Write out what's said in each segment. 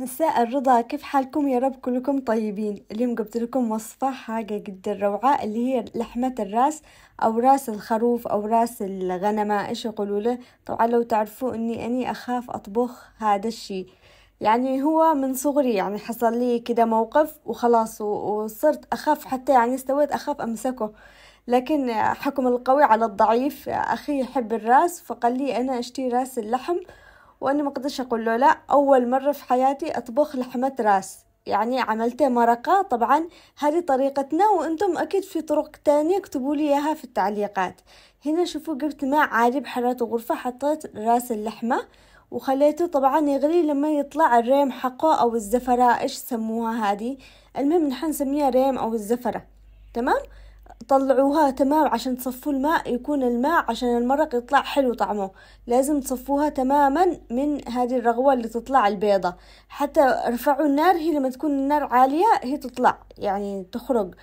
مساء الرضا كيف حالكم يا رب كلكم طيبين اليوم جبت لكم وصفة حاجة جدا روعة اللي هي لحمة الراس أو راس الخروف أو راس الغنمة إيش يقولوا له طبعا لو تعرفوا أني أني أخاف أطبخ هذا الشي يعني هو من صغري يعني حصل لي كده موقف وخلاص وصرت أخاف حتى يعني استويت أخاف أمسكه لكن حكم القوي على الضعيف أخي يحب الراس فقال لي أنا أشتري راس اللحم واني ما قدرش اقول له لا اول مره في حياتي اطبخ لحمه راس يعني عملته مرقة طبعا هذه طريقتنا وانتم اكيد في طرق تانية اكتبوا لي اياها في التعليقات هنا شوفوا جبت ماء عادي بحرارة غرفة حطيت راس اللحمة وخليته طبعا يغلي لما يطلع الريم حقه او الزفرة ايش سموها هذه المهم نحن نسميها ريم او الزفرة تمام طلعوها تمام عشان تصفوا الماء يكون الماء عشان المرق يطلع حلو طعمه لازم تصفوها تماما من هذه الرغوة اللي تطلع البيضة حتى رفعوا النار هي لما تكون النار عالية هي تطلع يعني تخرج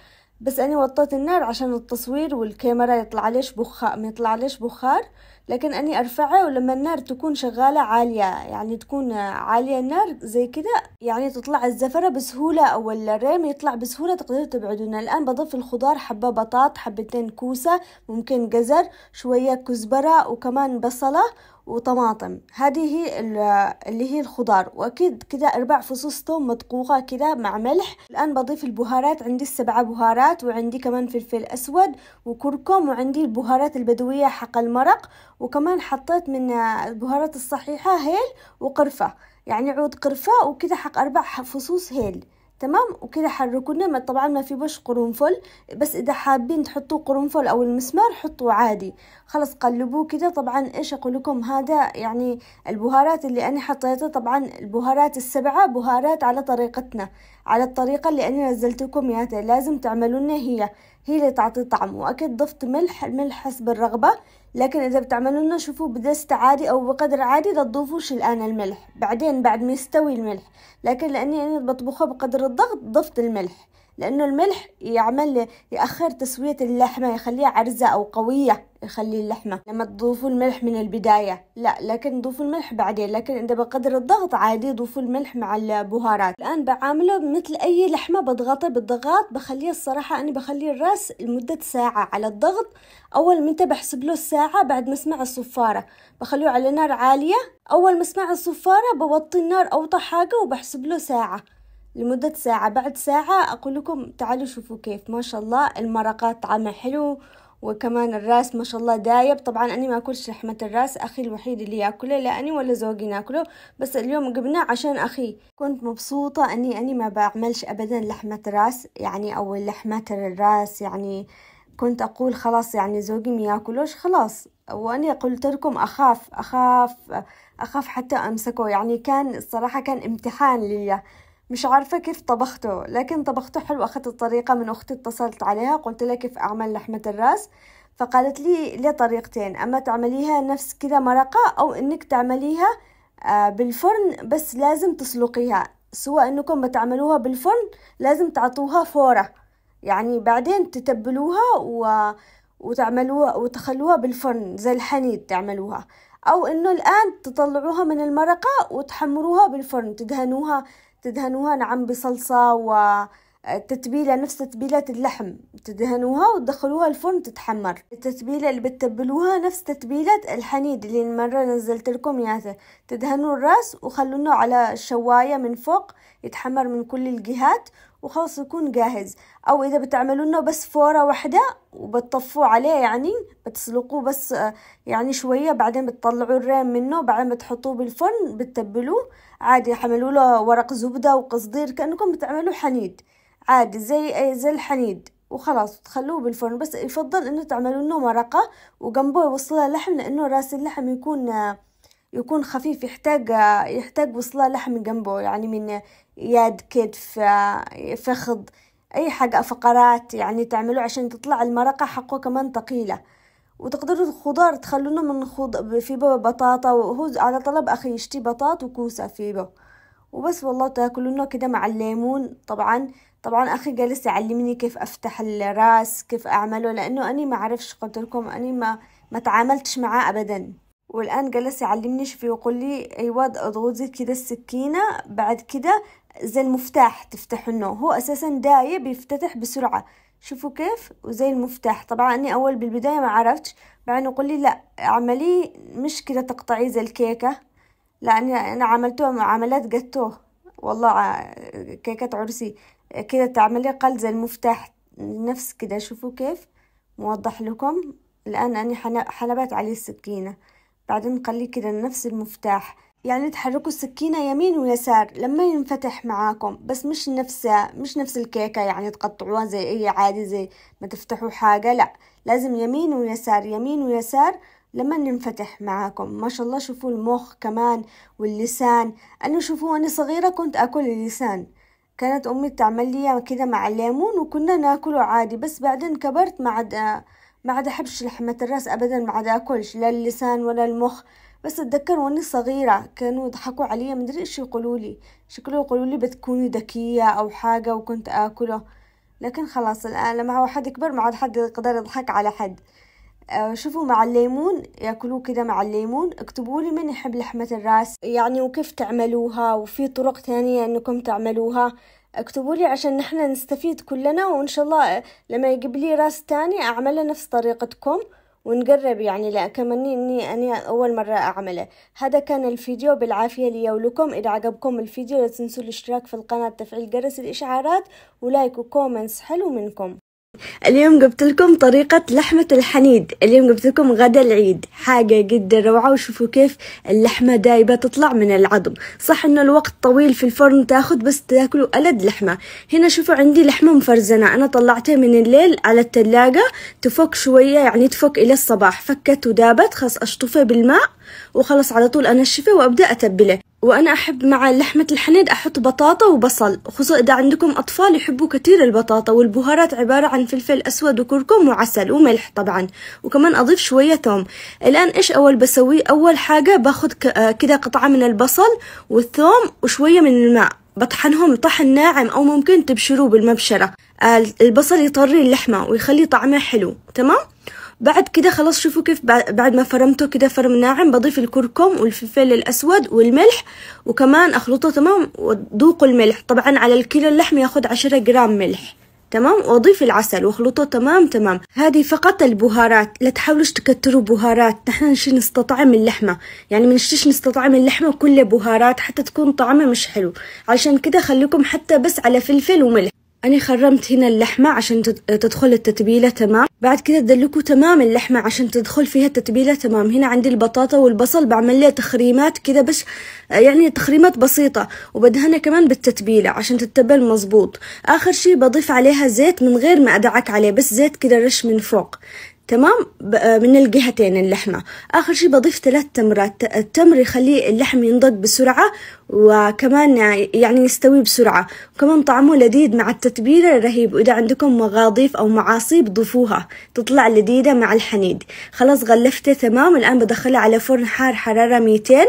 بس أنا وطيت النار عشان التصوير والكاميرا يطلع ليش بخار ما يطلع ليش بخار لكن أني أرفعه ولما النار تكون شغالة عالية يعني تكون عالية النار زي كده يعني تطلع الزفرة بسهولة أو الريم يطلع بسهولة تقدروا تبعدونا الآن بضيف الخضار حبة بطاط حبتين كوسة ممكن جزر شوية كزبرة وكمان بصلة وطماطم هذه هي اللي هي الخضار واكيد كذا اربع فصوص ثوم مدقوقه كذا مع ملح الان بضيف البهارات عندي السبعه بهارات وعندي كمان فلفل اسود وكركم وعندي البهارات البدويه حق المرق وكمان حطيت من البهارات الصحيحه هيل وقرفه يعني عود قرفه وكذا حق اربع فصوص هيل تمام وكده حركونا ما طبعا ما في بش قرنفل بس اذا حابين تحطوا قرنفل او المسمار حطوا عادي خلاص قلبوه كده طبعا ايش اقول لكم هذا يعني البهارات اللي انا حطيتها طبعا البهارات السبعه بهارات على طريقتنا على الطريقه اللي انا نزلت لكم اياها لازم تعملونها هي هي اللي تعطي طعم واكيد ضفت ملح الملح حسب الرغبة لكن اذا بتعملوا شوفوا بدست عادي او بقدر عادي لا تضيفوش الان الملح بعدين بعد ما يستوي الملح لكن لاني انا بطبخها بقدر الضغط ضفت الملح لأنه الملح يعمل يأخر تسوية اللحمة يخليها عرزة أو قوية يخلي اللحمة لما تضيفوا الملح من البداية لا لكن ضيفوا الملح بعدين لكن إذا بقدر الضغط عادي ضيفوا الملح مع البهارات الآن بعامله مثل أي لحمة بضغطه بالضغط بخليه الصراحة أنا بخليه الراس لمدة ساعة على الضغط أول متى بحسب له الساعة بعد ما اسمع الصفارة بخليه على نار عالية أول ما اسمع الصفارة بوطي النار أوطى حاجة وبحسب له ساعة لمدة ساعة بعد ساعة أقول لكم تعالوا شوفوا كيف ما شاء الله المرقات طعمها حلو وكمان الراس ما شاء الله دايب طبعا أنا ما أكلش لحمة الراس أخي الوحيد اللي يأكله لا أني ولا زوجي ناكله بس اليوم جبناه عشان أخي كنت مبسوطة أني أني ما بعملش أبدا لحمة راس يعني أو لحمة الراس يعني كنت أقول خلاص يعني زوجي ما ياكلوش خلاص وأنا قلت لكم أخاف أخاف أخاف حتى أمسكه يعني كان الصراحة كان امتحان ليا مش عارفة كيف طبخته لكن طبخته حلو أخذت الطريقة من أختي اتصلت عليها قلت لها كيف أعمل لحمة الراس فقالت لي ليه طريقتين أما تعمليها نفس كذا مرقة أو إنك تعمليها آه، بالفرن بس لازم تسلقيها سواء إنكم بتعملوها بالفرن لازم تعطوها فورة يعني بعدين تتبلوها و... وتعملوها وتخلوها بالفرن زي الحنيد تعملوها أو إنه الآن تطلعوها من المرقة وتحمروها بالفرن تدهنوها تدهنوها نعم بصلصة وتتبيلة آه، نفس تتبيلة اللحم تدهنوها وتدخلوها الفرن تتحمر التتبيلة اللي بتتبلوها نفس تتبيلة الحنيد اللي المرة نزلت لكم ياته تدهنوا الراس وخلونه على الشواية من فوق يتحمر من كل الجهات وخلص يكون جاهز او اذا بتعملوا لنا بس فوره واحده وبتطفوه عليه يعني بتسلقوه بس آه، يعني شويه بعدين بتطلعوا الريم منه بعدين بتحطوه بالفرن بتتبلوه عادي حملوا له ورق زبدة وقصدير كأنكم بتعملوا حنيد عادي زي أي زي الحنيد وخلاص تخلوه بالفرن بس يفضل انه تعملوا لنا مرقة وجنبه وصلة لحم لانه راس اللحم يكون يكون خفيف يحتاج يحتاج وصلة لحم جنبه يعني من يد كتف فخذ اي حاجة فقرات يعني تعملوه عشان تطلع المرقة حقه كمان ثقيلة وتقدروا الخضار تخلونه من خض... في بطاطا وهو على طلب اخي يشتي بطاط وكوسة في به وبس والله تاكلونه كده مع الليمون طبعا طبعا اخي جالس يعلمني كيف افتح الراس كيف اعمله لانه اني ما اعرفش قلت لكم اني ما ما تعاملتش معاه ابدا والان جالس يعلمني شوفي يقول لي ايوه اضغط زي كده السكينه بعد كده زي المفتاح تفتحنه هو اساسا دايب يفتتح بسرعه شوفوا كيف وزي المفتاح طبعا اني اول بالبدايه ما عرفتش بعدين يقول لي لا اعمليه مش كده تقطعيه زي الكيكه لاني انا عملته عملات جاتو والله آه، كيكه عرسي كده تعمليه قل زي المفتاح نفس كده شوفوا كيف موضح لكم الان اني حلبت عليه السكينه بعدين نخليه كده نفس المفتاح يعني تحركوا السكينة يمين ويسار لما ينفتح معاكم بس مش نفس مش نفس الكيكة يعني تقطعوها زي أي عادي زي ما تفتحوا حاجة لا لازم يمين ويسار يمين ويسار لما ينفتح معاكم ما شاء الله شوفوا المخ كمان واللسان أنا شوفوا وأنا صغيرة كنت أكل اللسان كانت أمي تعمل لي كده مع الليمون وكنا ناكله عادي بس بعدين كبرت ما عاد ما عاد أحبش لحمة الراس أبدا ما عاد أكلش لا اللسان ولا المخ بس اتذكر واني صغيرة كانوا يضحكوا عليا مدري ايش يقولوا لي شكله يقولوا لي بتكوني ذكية او حاجة وكنت اكله لكن خلاص الان لما واحد يكبر ما عاد حد يقدر يضحك على حد آه، شوفوا مع الليمون ياكلوه كده مع الليمون اكتبوا لي من يحب لحمة الراس يعني وكيف تعملوها وفي طرق تانية انكم تعملوها اكتبوا لي عشان نحن نستفيد كلنا وان شاء الله لما يجيب لي راس تاني اعمله نفس طريقتكم ونقرب يعني لا كمان اني انا اول مرة اعمله هذا كان الفيديو بالعافية لي ولكم اذا عجبكم الفيديو لا تنسوا الاشتراك في القناة تفعيل جرس الاشعارات ولايك وكومنتس حلو منكم اليوم جبت لكم طريقة لحمة الحنيد اليوم جبت لكم غدا العيد حاجة جدا روعة وشوفوا كيف اللحمة دايبة تطلع من العظم صح انه الوقت طويل في الفرن تاخد بس تاكلوا ألد لحمة هنا شوفوا عندي لحمة مفرزنة انا طلعتها من الليل على التلاجة تفك شوية يعني تفك الى الصباح فكت ودابت خلاص اشطفها بالماء وخلص على طول انشفه وابدأ اتبله وأنا أحب مع لحمة الحنيد أحط بطاطا وبصل خصوصا إذا عندكم أطفال يحبوا كتير البطاطا والبهارات عبارة عن فلفل أسود وكركم وعسل وملح طبعا وكمان أضيف شوية ثوم الآن إيش أول بسويه أول حاجة باخد كده آه، قطعة من البصل والثوم وشوية من الماء بطحنهم طحن ناعم أو ممكن تبشروه بالمبشرة آه، البصل يطري اللحمة ويخلي طعمها حلو تمام بعد كده خلاص شوفوا كيف بعد ما فرمته كده فرم ناعم بضيف الكركم والفلفل الأسود والملح وكمان أخلطه تمام وذوقوا الملح طبعا على الكيلو اللحم ياخد عشرة جرام ملح تمام واضيف العسل واخلطه تمام تمام هذه فقط البهارات لا تحاولوش تكتروا بهارات نحن نشي نستطعم اللحمه يعني منشتش نستطعم اللحمه كلها بهارات حتى تكون طعمها مش حلو عشان كده خليكم حتى بس على فلفل وملح أنا خرمت هنا اللحمة عشان تدخل التتبيلة تمام بعد كده تدلكوا تمام اللحمة عشان تدخل فيها التتبيلة تمام هنا عندي البطاطا والبصل بعمل لها تخريمات كده بس يعني تخريمات بسيطة وبدهنها كمان بالتتبيلة عشان تتبل مظبوط آخر شي بضيف عليها زيت من غير ما أدعك عليه بس زيت كده رش من فوق تمام آه، من الجهتين اللحمة آخر شي بضيف ثلاث تمرات التمر يخلي اللحم ينضج بسرعة وكمان يعني يستوي بسرعة وكمان طعمه لذيذ مع التتبيلة رهيب وإذا عندكم مغاضيف أو معاصيب ضيفوها تطلع لذيذة مع الحنيد خلاص غلفته تمام الآن بدخله على فرن حار حرارة 200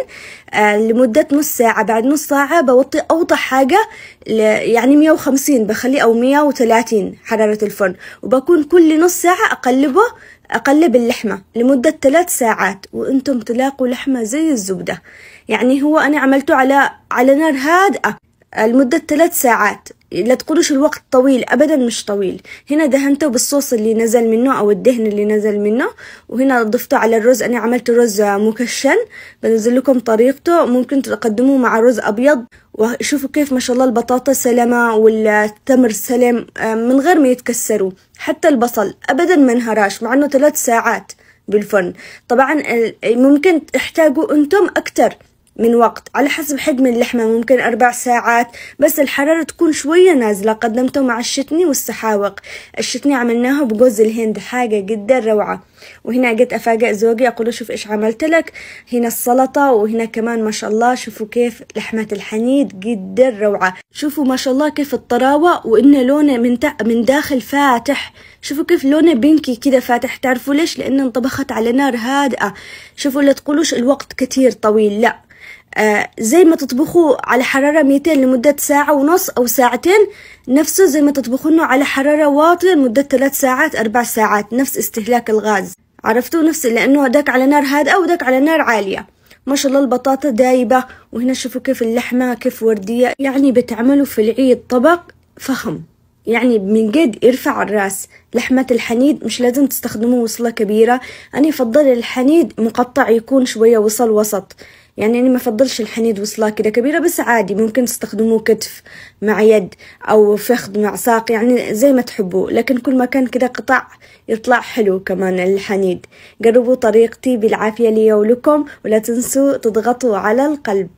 آه، لمدة نص ساعة بعد نص ساعة بوطي أوضح حاجة يعني 150 بخليه او 130 حرارة الفرن وبكون كل نص ساعة اقلبه اقلب اللحمة لمدة ثلاث ساعات وانتم تلاقوا لحمة زي الزبدة يعني هو انا عملته على على نار هادئة لمدة ثلاث ساعات لا تقولوش الوقت طويل ابدا مش طويل هنا دهنته بالصوص اللي نزل منه او الدهن اللي نزل منه وهنا ضفته على الرز انا عملت رز مكشن بنزل لكم طريقته ممكن تقدموه مع رز ابيض وشوفوا كيف ما شاء الله البطاطا سلمة والتمر سلم آه، من غير ما يتكسروا حتى البصل ابدا ما انهراش مع انه ثلاث ساعات بالفرن طبعا آه، ممكن تحتاجوا انتم اكتر من وقت على حسب حجم اللحمة ممكن أربع ساعات بس الحرارة تكون شوية نازلة قدمته مع الشتني والسحاوق الشتني عملناه بجوز الهند حاجة جدا روعة وهنا قد أفاجأ زوجي أقول له شوف إيش عملت لك هنا السلطة وهنا كمان ما شاء الله شوفوا كيف لحمة الحنيد جدا روعة شوفوا ما شاء الله كيف الطراوة وإن لونه من, من داخل فاتح شوفوا كيف لونه بنكي كده فاتح تعرفوا ليش لأنه انطبخت على نار هادئة شوفوا لا تقولوش الوقت كتير طويل لا آه، زي ما تطبخوه على حرارة 200 لمدة ساعة ونص أو ساعتين نفسه زي ما تطبخونه على حرارة واطية لمدة ثلاث ساعات أربع ساعات نفس استهلاك الغاز عرفتوا نفس لأنه داك على نار هادئة وداك على نار عالية ما شاء الله البطاطا دايبة وهنا شوفوا كيف اللحمة كيف وردية يعني بتعملوا في العيد طبق فخم يعني من قد يرفع الراس لحمة الحنيد مش لازم تستخدموه وصلة كبيرة أنا أفضل الحنيد مقطع يكون شوية وصل وسط يعني أنا ما أفضلش الحنيد وصلة كده كبيرة بس عادي ممكن تستخدموه كتف مع يد أو فخذ مع ساق يعني زي ما تحبوا لكن كل ما كان كده قطع يطلع حلو كمان الحنيد جربوا طريقتي بالعافية لي ولكم ولا تنسوا تضغطوا على القلب